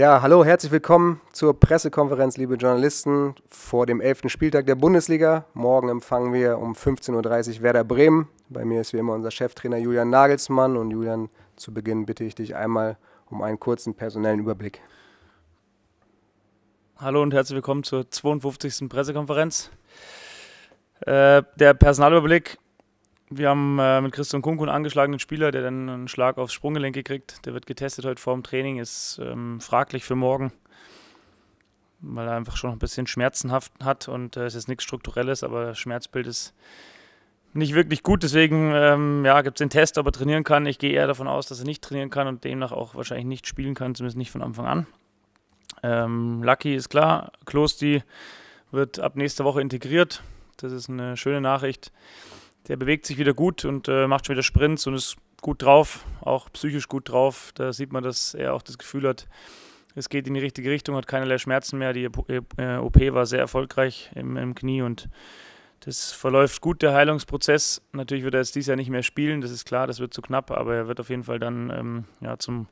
Ja, hallo, herzlich willkommen zur Pressekonferenz, liebe Journalisten, vor dem 11. Spieltag der Bundesliga. Morgen empfangen wir um 15.30 Uhr Werder Bremen. Bei mir ist wie immer unser Cheftrainer Julian Nagelsmann. Und Julian, zu Beginn bitte ich dich einmal um einen kurzen personellen Überblick. Hallo und herzlich willkommen zur 52. Pressekonferenz. Äh, der Personalüberblick wir haben äh, mit Christian Kunkun einen angeschlagenen Spieler, der dann einen Schlag aufs Sprunggelenk gekriegt. Der wird getestet heute vor dem Training, ist ähm, fraglich für morgen, weil er einfach schon ein bisschen schmerzenhaft hat und äh, es ist nichts Strukturelles, aber das Schmerzbild ist nicht wirklich gut. Deswegen ähm, ja, gibt es den Test, ob er trainieren kann. Ich gehe eher davon aus, dass er nicht trainieren kann und demnach auch wahrscheinlich nicht spielen kann, zumindest nicht von Anfang an. Ähm, Lucky ist klar, Klosti wird ab nächster Woche integriert. Das ist eine schöne Nachricht der bewegt sich wieder gut und äh, macht schon wieder Sprints und ist gut drauf, auch psychisch gut drauf. Da sieht man, dass er auch das Gefühl hat, es geht in die richtige Richtung, hat keinerlei Schmerzen mehr. Die OP äh, war sehr erfolgreich im, im Knie und das verläuft gut, der Heilungsprozess. Natürlich wird er jetzt dieses Jahr nicht mehr spielen, das ist klar, das wird zu knapp, aber er wird auf jeden Fall dann ähm, ja, zum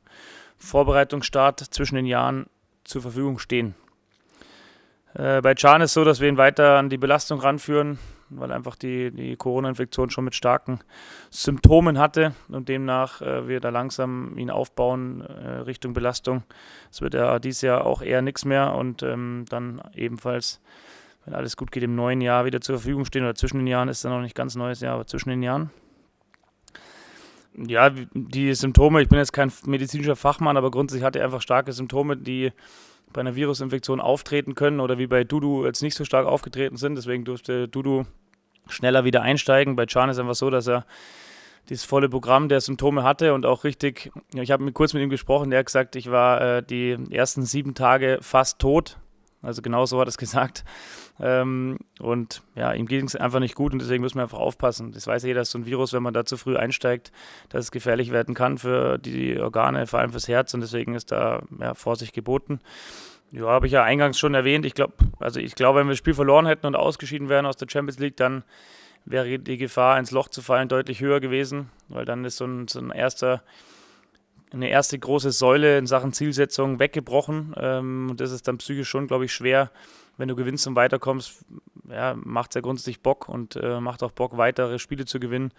Vorbereitungsstart zwischen den Jahren zur Verfügung stehen. Äh, bei Chan ist es so, dass wir ihn weiter an die Belastung ranführen weil einfach die, die Corona-Infektion schon mit starken Symptomen hatte und demnach äh, wir da langsam ihn aufbauen äh, Richtung Belastung. Es wird ja dieses Jahr auch eher nichts mehr und ähm, dann ebenfalls, wenn alles gut geht, im neuen Jahr wieder zur Verfügung stehen oder zwischen den Jahren ist dann noch nicht ganz neues Jahr, aber zwischen den Jahren. Ja, die Symptome, ich bin jetzt kein medizinischer Fachmann, aber grundsätzlich hatte er einfach starke Symptome, die bei einer Virusinfektion auftreten können oder wie bei Dudu jetzt nicht so stark aufgetreten sind. Deswegen durfte Dudu schneller wieder einsteigen. Bei Chan ist einfach so, dass er dieses volle Programm der Symptome hatte und auch richtig, ich habe kurz mit ihm gesprochen, der hat gesagt, ich war äh, die ersten sieben Tage fast tot, also genau so hat er es gesagt. Ähm, und ja, ihm ging es einfach nicht gut und deswegen müssen wir einfach aufpassen. Das weiß ja jeder, dass so ein Virus, wenn man da zu früh einsteigt, dass es gefährlich werden kann für die Organe, vor allem fürs Herz und deswegen ist da ja, Vorsicht geboten. Ja, habe ich ja eingangs schon erwähnt. Ich glaube, also ich glaube, wenn wir das Spiel verloren hätten und ausgeschieden wären aus der Champions League, dann wäre die Gefahr, ins Loch zu fallen, deutlich höher gewesen, weil dann ist so ein, so ein erster eine erste große Säule in Sachen Zielsetzung weggebrochen. Ähm, und das ist dann psychisch schon, glaube ich, schwer. Wenn du gewinnst und weiterkommst, ja, macht es ja grundsätzlich Bock und äh, macht auch Bock, weitere Spiele zu gewinnen.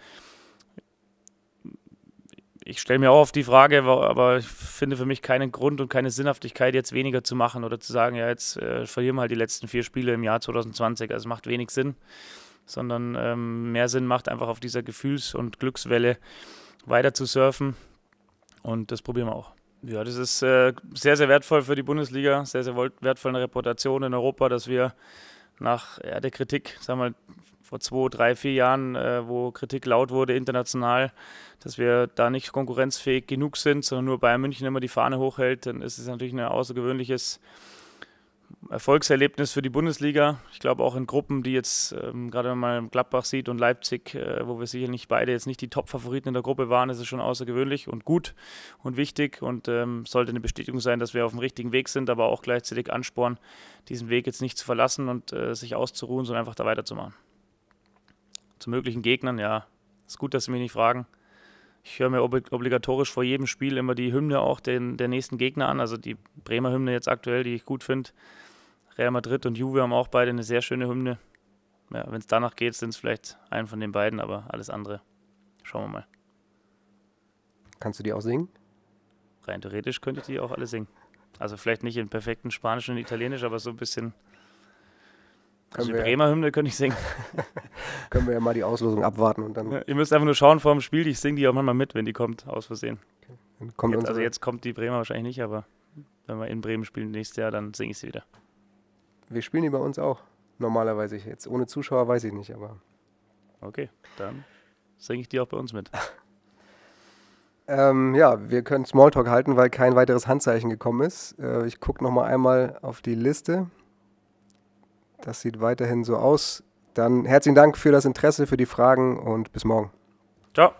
Ich stelle mir auch oft die Frage, aber ich finde für mich keinen Grund und keine Sinnhaftigkeit, jetzt weniger zu machen oder zu sagen, ja, jetzt äh, verlieren wir halt die letzten vier Spiele im Jahr 2020. Also es macht wenig Sinn, sondern ähm, mehr Sinn macht einfach auf dieser Gefühls- und Glückswelle weiter zu surfen und das probieren wir auch. Ja, das ist äh, sehr, sehr wertvoll für die Bundesliga, sehr, sehr wertvoll eine Reputation in Europa, dass wir nach ja, der Kritik, sagen wir mal, vor zwei, drei, vier Jahren, äh, wo Kritik laut wurde international, dass wir da nicht konkurrenzfähig genug sind, sondern nur Bayern München immer die Fahne hochhält, dann ist es natürlich ein außergewöhnliches Erfolgserlebnis für die Bundesliga. Ich glaube auch in Gruppen, die jetzt ähm, gerade mal Gladbach sieht und Leipzig, äh, wo wir sicherlich beide jetzt nicht die Top-Favoriten in der Gruppe waren, ist es schon außergewöhnlich und gut und wichtig und ähm, sollte eine Bestätigung sein, dass wir auf dem richtigen Weg sind, aber auch gleichzeitig Ansporn, diesen Weg jetzt nicht zu verlassen und äh, sich auszuruhen, sondern einfach da weiterzumachen. Zu möglichen Gegnern, ja, ist gut, dass Sie mich nicht fragen. Ich höre mir obligatorisch vor jedem Spiel immer die Hymne auch den, der nächsten Gegner an, also die Bremer Hymne jetzt aktuell, die ich gut finde. Real Madrid und Juve haben auch beide eine sehr schöne Hymne. Ja, Wenn es danach geht, sind es vielleicht einen von den beiden, aber alles andere schauen wir mal. Kannst du die auch singen? Rein theoretisch könnte ich die auch alle singen. Also vielleicht nicht in perfekten Spanisch und Italienisch, aber so ein bisschen. also die Bremer Hymne könnte ich singen. können wir ja mal die Auslosung abwarten und dann. Ja, ihr müsst einfach nur schauen vor dem Spiel. Ich singe die auch manchmal mit, wenn die kommt, aus Versehen. Okay. Jetzt, also jetzt kommt die Bremer wahrscheinlich nicht, aber wenn wir in Bremen spielen nächstes Jahr, dann singe ich sie wieder wir spielen die bei uns auch. Normalerweise. Jetzt ohne Zuschauer weiß ich nicht, aber. Okay, dann singe ich die auch bei uns mit. ähm, ja, wir können Smalltalk halten, weil kein weiteres Handzeichen gekommen ist. Äh, ich gucke nochmal einmal auf die Liste. Das sieht weiterhin so aus. Dann herzlichen Dank für das Interesse, für die Fragen und bis morgen. Ciao.